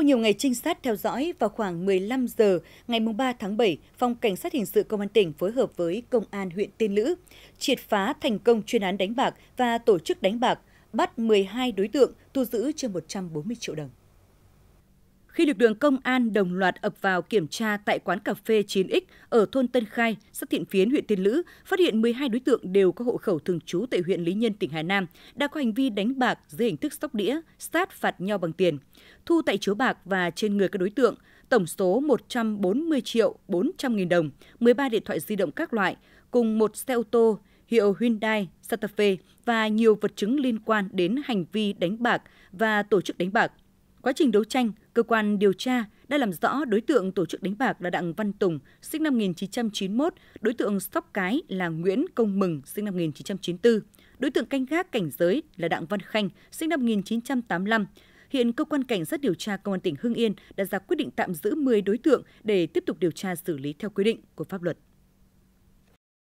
Sau nhiều ngày trinh sát theo dõi, vào khoảng 15 giờ ngày 3 tháng 7, Phòng Cảnh sát Hình sự Công an tỉnh phối hợp với Công an huyện Tiên Lữ triệt phá thành công chuyên án đánh bạc và tổ chức đánh bạc, bắt 12 đối tượng, thu giữ trên 140 triệu đồng khi lực lượng công an đồng loạt ập vào kiểm tra tại quán cà phê 9X ở thôn Tân Khai, xã Thiện Phiến, huyện Tiên Lữ, phát hiện 12 đối tượng đều có hộ khẩu thường trú tại huyện Lý Nhân, tỉnh Hà Nam, đã có hành vi đánh bạc dưới hình thức sóc đĩa, sát phạt nhau bằng tiền. Thu tại chiếu bạc và trên người các đối tượng tổng số 140 triệu 400 nghìn đồng, 13 điện thoại di động các loại, cùng một xe ô tô hiệu Hyundai Santa Fe và nhiều vật chứng liên quan đến hành vi đánh bạc và tổ chức đánh bạc. Quá trình đấu tranh, Cơ quan điều tra đã làm rõ đối tượng tổ chức đánh bạc là Đặng Văn Tùng, sinh năm 1991, đối tượng sóc cái là Nguyễn Công Mừng, sinh năm 1994, đối tượng canh gác cảnh giới là Đặng Văn Khanh, sinh năm 1985. Hiện cơ quan cảnh sát điều tra công an tỉnh Hưng Yên đã ra quyết định tạm giữ 10 đối tượng để tiếp tục điều tra xử lý theo quy định của pháp luật.